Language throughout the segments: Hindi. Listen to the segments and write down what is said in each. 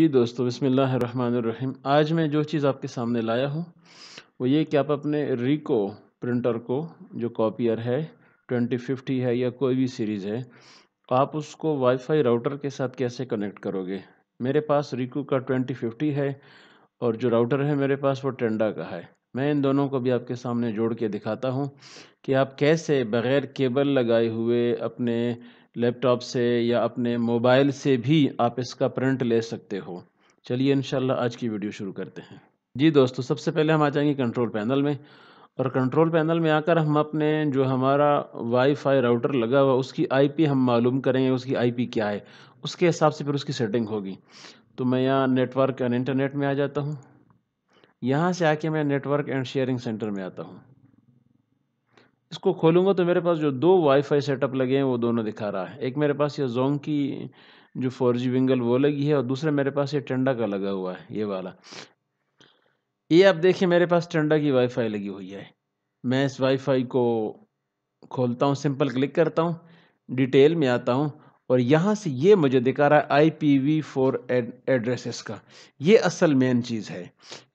जी दोस्तों बिसमीम आज मैं जो चीज़ आपके सामने लाया हूँ वो ये कि आप अपने रिको प्रिंटर को जो कॉपियर है ट्वेंटी फिफ्टी है या कोई भी सीरीज़ है आप उसको वाईफाई राउटर के साथ कैसे कनेक्ट करोगे मेरे पास रिको का ट्वेंटी फिफ्टी है और जो राउटर है मेरे पास वो टेंडा का है मैं इन दोनों को भी आपके सामने जोड़ के दिखाता हूँ कि आप कैसे बग़ैर केबल लगाए हुए अपने लैपटॉप से या अपने मोबाइल से भी आप इसका प्रिंट ले सकते हो चलिए इन आज की वीडियो शुरू करते हैं जी दोस्तों सबसे पहले हम आ जाएंगे कंट्रोल पैनल में और कंट्रोल पैनल में आकर हम अपने जो हमारा वाईफाई राउटर लगा हुआ उसकी आईपी हम मालूम करेंगे उसकी आईपी क्या है उसके हिसाब से फिर उसकी सेटिंग होगी तो मैं यहाँ नेटवर्क एंड इंटरनेट में आ जाता हूँ यहाँ से आके मैं नेटवर्क एंड शेयरिंग सेंटर में आता हूँ इसको खोलूँगा तो मेरे पास जो दो वाईफाई सेटअप लगे हैं वो दोनों दिखा रहा है एक मेरे पास ये जोंग की जो फोर जी विंगल वो लगी है और दूसरा मेरे पास ये टेंडा का लगा हुआ है ये वाला ये आप देखिए मेरे पास टंडा की वाईफाई लगी हुई है मैं इस वाईफाई को खोलता हूँ सिंपल क्लिक करता हूँ डिटेल में आता हूँ और यहाँ से ये मुझे दिखा रहा है I P V four addresses का ये असल मेन चीज़ है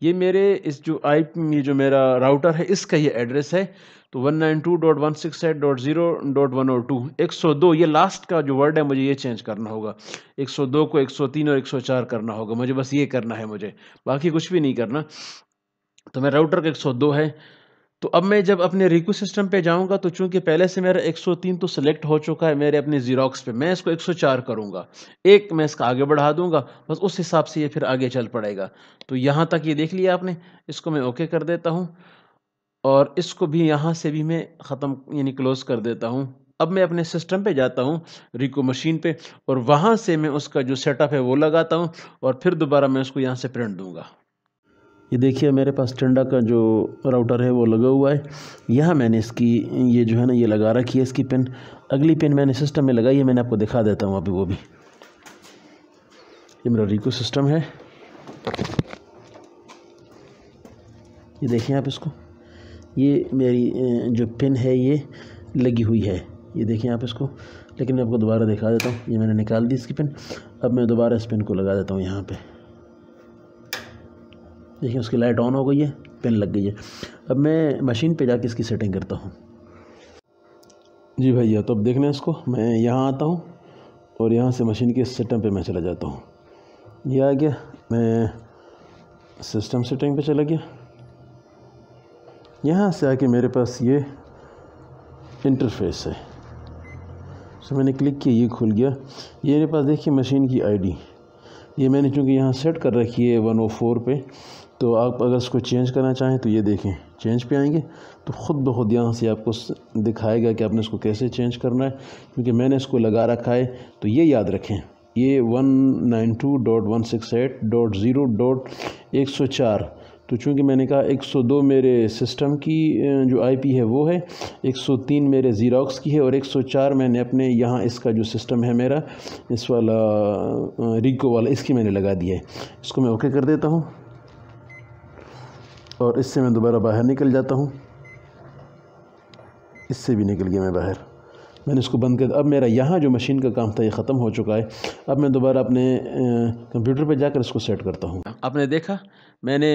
ये मेरे इस जो आई ये जो मेरा राउटर है इसका ये एड्रेस है तो one nine two dot one six eight dot zero dot one और टू एक सौ दो ये लास्ट का जो वर्ड है मुझे ये चेंज करना होगा एक सौ दो को एक सौ तीन और एक सौ चार करना होगा मुझे बस ये करना है मुझे बाकी कुछ भी नहीं करना तो मेरा राउटर का एक सौ दो है तो अब मैं जब अपने रिकू सिस्टम पे जाऊंगा तो चूंकि पहले से मेरा 103 तो सिलेक्ट हो चुका है मेरे अपने जीरोक्स पे मैं इसको 104 करूंगा एक मैं इसका आगे बढ़ा दूंगा बस उस हिसाब से ये फिर आगे चल पड़ेगा तो यहाँ तक ये देख लिया आपने इसको मैं ओके कर देता हूँ और इसको भी यहाँ से भी मैं ख़त्म यानी क्लोज़ कर देता हूँ अब मैं अपने सिस्टम पे जाता हूँ रिको मशीन पे और वहाँ से मैं उसका जो सेटअप है वो लगाता हूँ और फिर दोबारा मैं उसको यहाँ से प्रिंट दूंगा ये देखिए मेरे पास टंडा का जो राउटर है वो लगा हुआ है यहाँ मैंने इसकी ये जो है ना ये लगा रखी है इसकी पिन अगली पिन मैंने सिस्टम में लगाई है मैंने आपको दिखा देता हूँ अभी वो भी ये मेरा रिको सिस्टम है ये देखिए आप इसको ये मेरी जो पिन है ये लगी हुई है ये देखिए आप इसको लेकिन मैं आपको दोबारा दिखा देता हूँ ये मैंने निकाल दी इसकी पिन अब मैं दोबारा इस पिन को लगा देता हूँ यहाँ पर देखिए उसकी लाइट ऑन हो गई है पेन लग गई है अब मैं मशीन पे जाके इसकी सेटिंग करता हूँ जी भैया तो अब देख लें इसको मैं यहाँ आता हूँ और यहाँ से मशीन के सिस्टम पे मैं चला जाता हूँ ये आ गया मैं सिस्टम सेटिंग पे चला गया यहाँ से आके मेरे पास ये इंटरफेस है तो मैंने क्लिक किया ये खुल गया ये मेरे पास देखिए मशीन की आईडी ये मैंने चूँकि यहाँ सेट कर रखी है वन ओ फोर पे तो आप अगर इसको चेंज करना चाहें तो ये देखें चेंज पे आएंगे तो ख़ुद ब खुद यहाँ से आपको दिखाएगा कि आपने इसको कैसे चेंज करना है क्योंकि मैंने इसको लगा रखा है तो ये याद रखें ये one nine two dot one six eight dot zero dot एक सौ चार तो चूँकि मैंने कहा एक सौ दो मेरे सिस्टम की जो आईपी है वो है एक सौ तीन मेरे ज़ीरोक्स की है और एक सौ चार मैंने अपने यहाँ इसका जो सिस्टम है मेरा इस वाला रिको वाला इसकी मैंने लगा दिया है इसको मैं ओके कर देता हूँ और इससे मैं दोबारा बाहर निकल जाता हूँ इससे भी निकल गया मैं बाहर मैंने इसको बंद कर अब मेरा यहाँ जो मशीन का काम था ये ख़त्म हो चुका है अब मैं दोबारा अपने कंप्यूटर पे जाकर इसको सेट करता हूँ आपने देखा मैंने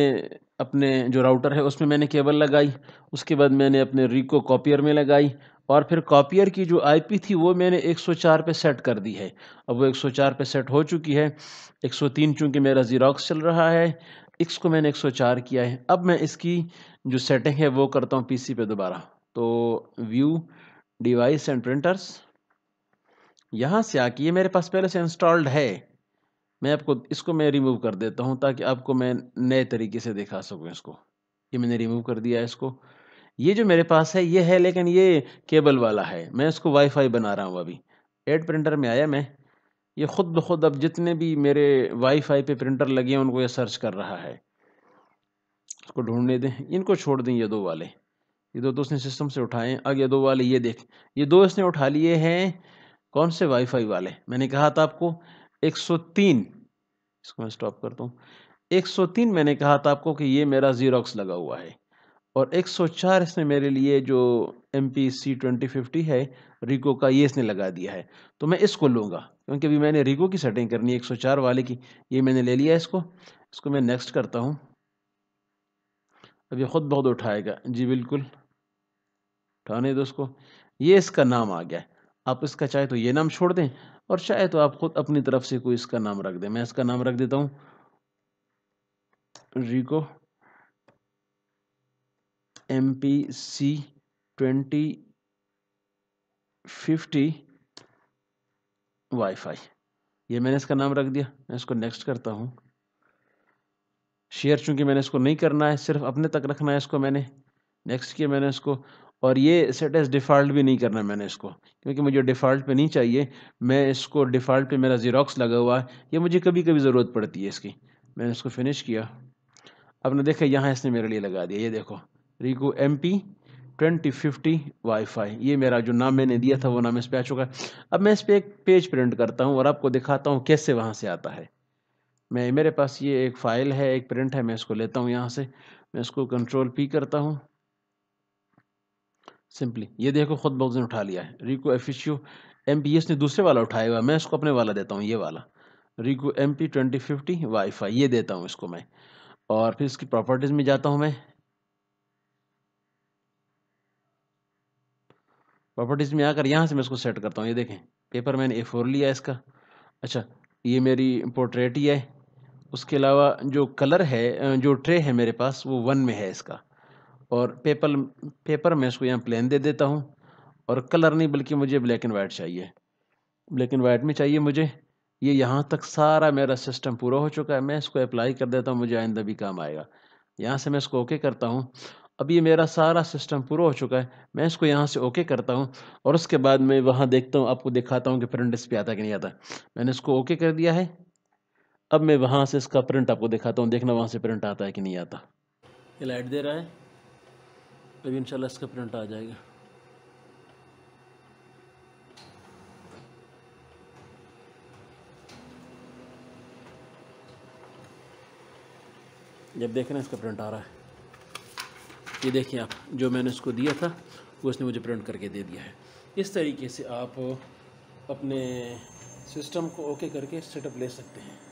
अपने जो राउटर है उसमें मैंने केबल लगाई उसके बाद मैंने अपने रिको कॉपियर में लगाई और फिर कॉपियर की जो आईपी थी वो मैंने 104 पे सेट कर दी है अब वो 104 पे सेट हो चुकी है 103 चूँकि मेरा ज़ीरोक्स चल रहा है एक्स को मैंने 104 किया है अब मैं इसकी जो सेटिंग है वो करता हूँ पीसी पे दोबारा तो व्यू डिवाइस एंड प्रिंटर्स यहाँ से आके ये मेरे पास पहले से इंस्टॉल्ड है मैं आपको इसको मैं रिमूव कर देता हूँ ताकि आपको मैं नए तरीके से दिखा सकूँ इसको ये मैंने रिमूव कर दिया इसको ये जो मेरे पास है ये है लेकिन ये केबल वाला है मैं इसको वाईफाई बना रहा हूँ अभी एड प्रिंटर में आया मैं ये ख़ुद ब खुद अब जितने भी मेरे वाईफाई पे प्रिंटर लगे हैं उनको ये सर्च कर रहा है इसको ढूंढने दें इनको छोड़ दें ये दो वाले ये दो तो उसने सिस्टम से उठाए अब ये दो वाले ये देख ये दो इसने उठा लिए हैं कौन से वाईफाई वाले मैंने कहा था आपको 103 इसको मैं स्टॉप करता हूँ एक मैंने कहा था आपको कि ये मेरा जीरोक्स लगा हुआ है और एक इसने मेरे लिए जो M P C twenty fifty है रिको का ये इसने लगा दिया है तो मैं इसको लूँगा क्योंकि अभी मैंने रिको की सेटिंग करनी है एक सौ चार वाले की ये मैंने ले लिया इसको इसको मैं नेक्स्ट करता हूँ अब ये ख़ुद बहुत उठाएगा जी बिल्कुल उठाने दो उसको ये इसका नाम आ गया आप इसका चाहे तो ये नाम छोड़ दें और चाहे तो आप खुद अपनी तरफ से कोई इसका नाम रख दें मैं इसका नाम रख देता हूँ Ricoh M P C twenty fifty wifi ये मैंने इसका नाम रख दिया मैं इसको नेक्स्ट करता हूँ शेयर चूँकि मैंने इसको नहीं करना है सिर्फ अपने तक रखना है इसको मैंने नेक्स्ट किया मैंने इसको और ये सेट एज डिफ़ॉल्ट भी नहीं करना मैंने इसको क्योंकि मुझे डिफ़ॉल्ट पे नहीं चाहिए मैं इसको डिफ़ॉल्ट पे मेरा जीरोक्स लगा हुआ है ये मुझे कभी कभी ज़रूरत पड़ती है इसकी मैंने इसको फिनिश किया ने देखा यहाँ इसने मेरे लिए लगा दिया ये देखो Ricoh M P twenty fifty wifi ये मेरा जो नाम मैंने दिया था वो नाम इस पर आ चुका है अब मैं इस पर एक पेज प्रिंट करता हूँ और आपको दिखाता हूँ कैसे वहाँ से आता है मैं मेरे पास ये एक फ़ाइल है एक प्रिंट है मैं इसको लेता हूँ यहाँ से मैं इसको कंट्रोल पी करता हूँ सिंपली ये देखो खुद बॉक्स ने उठा लिया है रिको एफिशियो एम पी ने दूसरे वाला उठाया हुआ मैं इसको अपने वाला देता हूँ ये वाला Ricoh M P twenty fifty fi ये देता हूँ इसको मैं और फिर इसकी प्रॉपर्टीज़ में जाता हूँ मैं प्रॉपर्टीज़ में आकर यहाँ से मैं इसको सेट करता हूँ ये देखें पेपर मैंने ए फोर लिया इसका अच्छा ये मेरी पोर्ट्रेट ही है उसके अलावा जो कलर है जो ट्रे है मेरे पास वो वन में है इसका और पेपर पेपर में इसको यहाँ प्लेन दे देता हूँ और कलर नहीं बल्कि मुझे ब्लैक एंड वाइट चाहिए ब्लैक एंड वाइट में चाहिए मुझे ये यहाँ तक सारा मेरा सिस्टम पूरा हो चुका है मैं इसको अप्लाई कर देता हूँ मुझे आइंदा भी काम आएगा यहाँ से मैं इसको ओके करता हूँ अब ये मेरा सारा सिस्टम पूरा हो चुका है मैं इसको यहाँ से ओके करता हूँ और उसके बाद मैं वहाँ देखता हूँ आपको दिखाता हूँ कि प्रिंट इस पर आता कि नहीं आता मैंने इसको ओके कर दिया है अब मैं वहाँ से इसका प्रिंट आपको दिखाता हूँ देखना वहाँ से प्रिंट आता है कि नहीं आता ये लाइट दे रहा है अभी इंशाल्लाह इसका प्रिंट आ जाएगा जब देखना इसका प्रिंट आ रहा है ये देखें आप जो मैंने उसको दिया था वो उसने मुझे प्रिंट करके दे दिया है इस तरीके से आप अपने सिस्टम को ओके करके सेटअप ले सकते हैं